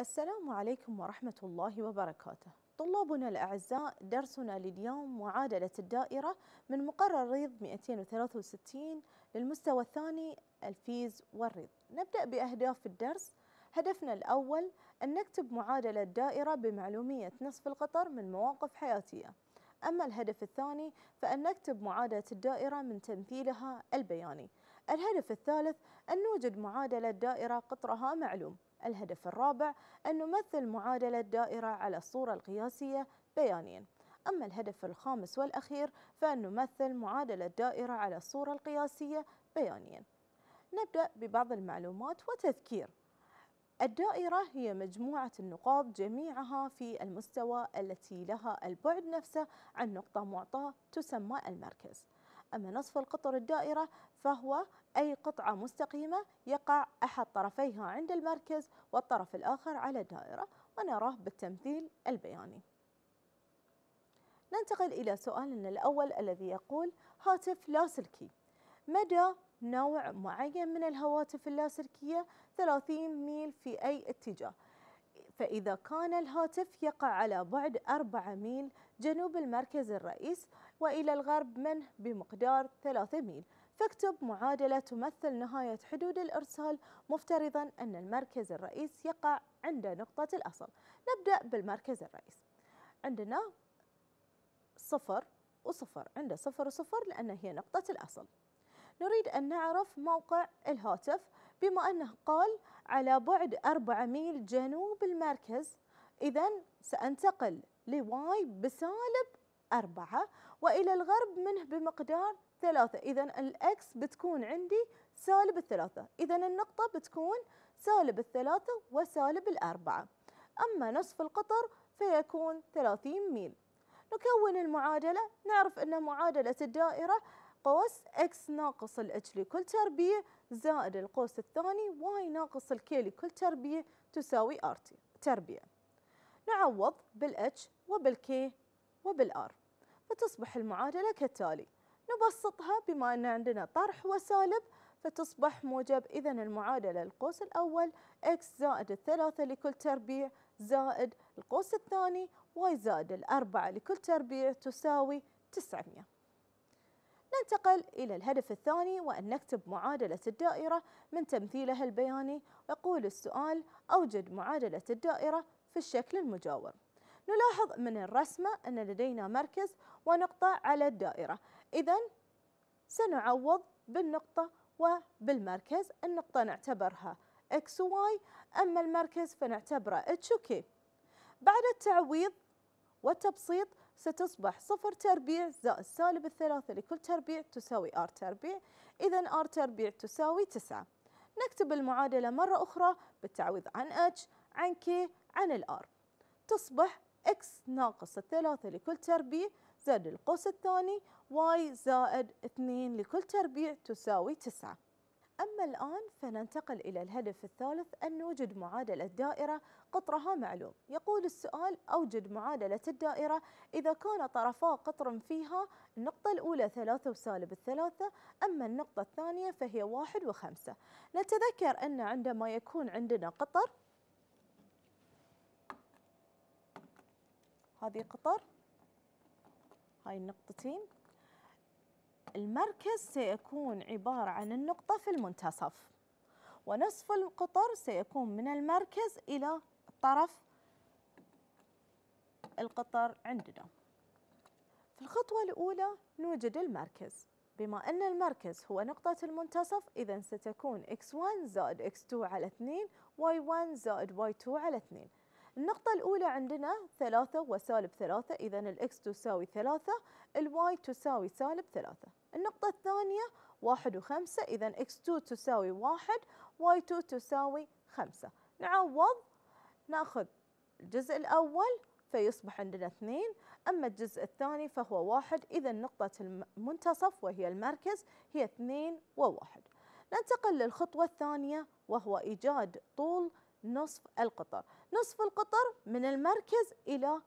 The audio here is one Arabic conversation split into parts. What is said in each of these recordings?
السلام عليكم ورحمة الله وبركاته طلابنا الأعزاء درسنا لليوم معادلة الدائرة من مقرر ريض 263 للمستوى الثاني الفيز والريض نبدأ بأهداف الدرس هدفنا الأول أن نكتب معادلة دائرة بمعلومية نصف القطر من مواقف حياتية أما الهدف الثاني فأن نكتب معادلة الدائرة من تمثيلها البياني الهدف الثالث أن نوجد معادلة دائرة قطرها معلوم الهدف الرابع أن نمثل معادلة دائرة على الصورة القياسية بيانيا أما الهدف الخامس والأخير فأن نمثل معادلة دائرة على الصورة القياسية بيانيا نبدأ ببعض المعلومات وتذكير الدائرة هي مجموعة النقاط جميعها في المستوى التي لها البعد نفسه عن نقطة معطاة تسمى المركز أما نصف القطر الدائرة فهو أي قطعة مستقيمة يقع أحد طرفيها عند المركز والطرف الآخر على الدائرة ونراه بالتمثيل البياني ننتقل إلى سؤالنا الأول الذي يقول هاتف لاسلكي مدى نوع معين من الهواتف اللاسلكية 30 ميل في أي اتجاه فإذا كان الهاتف يقع على بعد 4 ميل جنوب المركز الرئيس وإلى الغرب منه بمقدار 3 ميل فاكتب معادلة تمثل نهاية حدود الإرسال مفترضا أن المركز الرئيس يقع عند نقطة الأصل نبدأ بالمركز الرئيس عندنا صفر وصفر عند صفر وصفر لأن هي نقطة الأصل نريد أن نعرف موقع الهاتف بما أنه قال على بعد 4 ميل جنوب المركز إذا سأنتقل لواي بسالب أربعة وإلى الغرب منه بمقدار ثلاثة إذا الأكس بتكون عندي سالب الثلاثة إذا النقطة بتكون سالب الثلاثة وسالب الأربعة أما نصف القطر فيكون 30 ميل نكون المعادلة نعرف أن معادلة الدائرة قوس x ناقص الاتش لكل تربية زائد القوس الثاني y ناقص الكي لكل تربية تساوي rt تربية نعوض بالاتش وبالكي وبالار فتصبح المعادلة كالتالي نبسطها بما أن عندنا طرح وسالب فتصبح موجب إذا المعادلة القوس الأول x زائد الثلاثة لكل تربيع زائد القوس الثاني y زائد الأربعة لكل تربيع تساوي 900 ننتقل إلى الهدف الثاني وأن نكتب معادلة الدائرة من تمثيلها البياني يقول السؤال أوجد معادلة الدائرة في الشكل المجاور نلاحظ من الرسمة أن لدينا مركز ونقطة على الدائرة إذا سنعوض بالنقطة وبالمركز النقطة نعتبرها X و Y أما المركز فنعتبره H و K بعد التعويض والتبسيط ستصبح صفر تربيع زائد سالب الثلاثة لكل تربيع تساوي R تربيع إذا R تربيع تساوي تسعة نكتب المعادلة مرة أخرى بالتعويض عن H عن K عن R تصبح x ناقص الثلاثة لكل تربيع زائد القوس الثاني y زائد اثنين لكل تربيع تساوي تسعة أما الآن فننتقل إلى الهدف الثالث أن نوجد معادلة دائرة قطرها معلوم يقول السؤال أوجد معادلة الدائرة إذا كان طرفا قطر فيها النقطة الأولى ثلاثة وسالب الثلاثة أما النقطة الثانية فهي واحد وخمسة نتذكر أن عندما يكون عندنا قطر هذه قطر هاي النقطتين المركز سيكون عبارة عن النقطة في المنتصف ونصف القطر سيكون من المركز إلى طرف القطر عندنا في الخطوة الأولى نوجد المركز بما أن المركز هو نقطة المنتصف إذا ستكون x1 زائد x2 على 2 y1 زائد y2 على 2 النقطة الأولى عندنا ثلاثة وسالب ثلاثة إذا الإكس تساوي ثلاثة الواي تساوي سالب ثلاثة النقطة الثانية واحد وخمسة إذا إكس تو تساوي واحد واي تو تساوي خمسة نعوض ناخذ الجزء الأول فيصبح عندنا اثنين أما الجزء الثاني فهو واحد إذا نقطة المنتصف وهي المركز هي اثنين وواحد ننتقل للخطوة الثانية وهو إيجاد طول نصف القطر نصف القطر من المركز إلى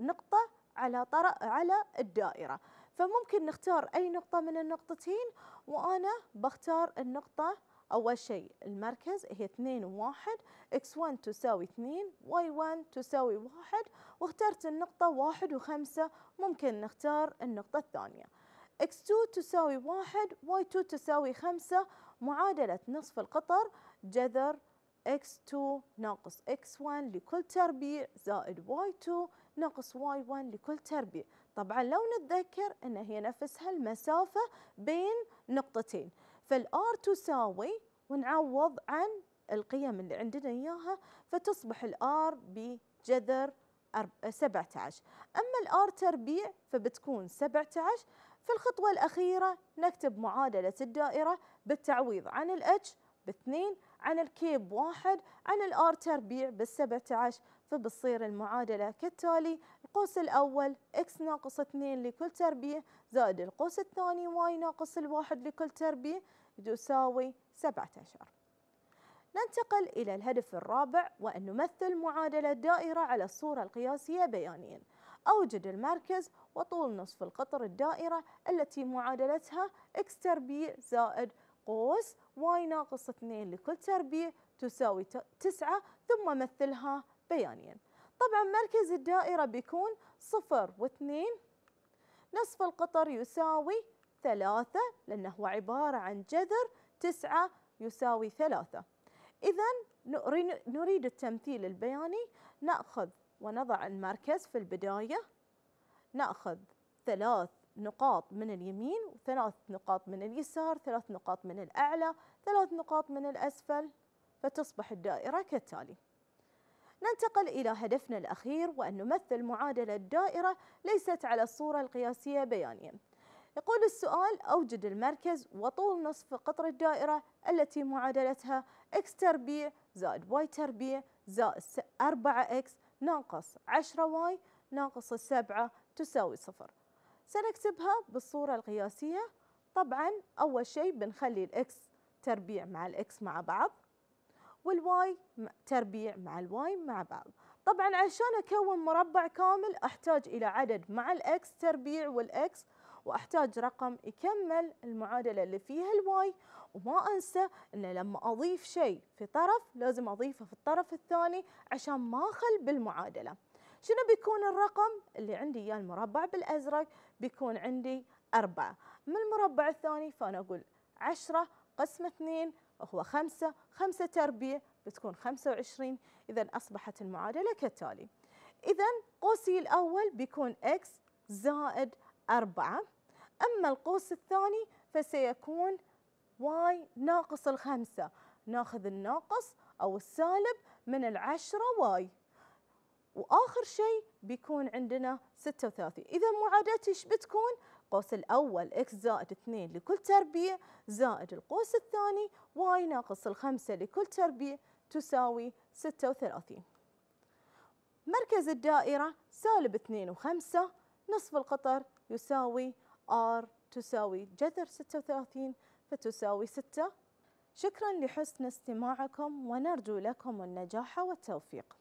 نقطة على طرق على الدائرة فممكن نختار أي نقطة من النقطتين وأنا بختار النقطة أول شيء المركز هي 2 و 1 x1 تساوي 2 y1 تساوي 1 واخترت النقطة 1 و5 ممكن نختار النقطة الثانية x2 تساوي 1 y2 تساوي 5 معادلة نصف القطر جذر x2 ناقص x1 لكل تربيع زائد y2 ناقص y1 لكل تربيع طبعا لو نتذكر أن هي نفسها المسافة بين نقطتين فالآر تساوي ونعوض عن القيم اللي عندنا إياها فتصبح الآر بجذر 17 أما الآر تربيع فبتكون 17 في الخطوة الأخيرة نكتب معادلة الدائرة بالتعويض عن الاتش باثنين عن الكيب واحد عن الآر تربيع بال17 فبتصير المعادلة كالتالي القوس الأول اكس ناقص 2 لكل تربيع زائد القوس الثاني واي ناقص الواحد لكل تربيع يساوي 17 ننتقل إلى الهدف الرابع وأن نمثل معادلة دائرة على الصورة القياسية بيانيا أوجد المركز وطول نصف القطر الدائرة التي معادلتها اكس تربيع زائد قوس واي ناقص 2 لكل تربيع تساوي 9 ثم مثلها بيانيا طبعا مركز الدائرة بيكون صفر واثنين نصف القطر يساوي ثلاثة لأنه هو عبارة عن جذر تسعة يساوي ثلاثة إذا نريد التمثيل البياني نأخذ ونضع المركز في البداية نأخذ ثلاث نقاط من اليمين وثلاث نقاط من اليسار ثلاث نقاط من الأعلى ثلاث نقاط من الأسفل فتصبح الدائرة كالتالي ننتقل إلى هدفنا الأخير وأن نمثل معادلة دائرة ليست على الصورة القياسية بيانيا يقول السؤال أوجد المركز وطول نصف قطر الدائرة التي معادلتها x تربيع زائد y تربيع زائد 4x ناقص 10y ناقص السبعة تساوي صفر سنكتبها بالصورة القياسية طبعا أول شيء بنخلي الإكس تربيع مع الإكس مع بعض والواي تربيع مع الواي مع بعض طبعا عشان أكون مربع كامل أحتاج إلى عدد مع الإكس تربيع والإكس وأحتاج رقم يكمل المعادلة اللي فيها الواي وما أنسى أن لما أضيف شيء في طرف لازم أضيفه في الطرف الثاني عشان ما أخل بالمعادلة شنو بيكون الرقم اللي عندي اياه المربع بالازرق بيكون عندي أربعة من المربع الثاني فأنا أقول عشرة قسم اثنين هو خمسة خمسة تربيع بتكون خمسة وعشرين إذا أصبحت المعادلة كالتالي إذا قوسي الأول بيكون x زائد أربعة أما القوس الثاني فسيكون y ناقص الخمسة ناخذ الناقص أو السالب من العشرة y واخر شيء بيكون عندنا 36 اذا معادلتي ايش بتكون القوس الاول اكس زائد 2 لكل تربيع زائد القوس الثاني واي ناقص الخمسة لكل تربيع تساوي 36 مركز الدائرة سالب 2 و5 نصف القطر يساوي ار تساوي جذر 36 فتساوي 6 شكرا لحسن استماعكم ونرجو لكم النجاح والتوفيق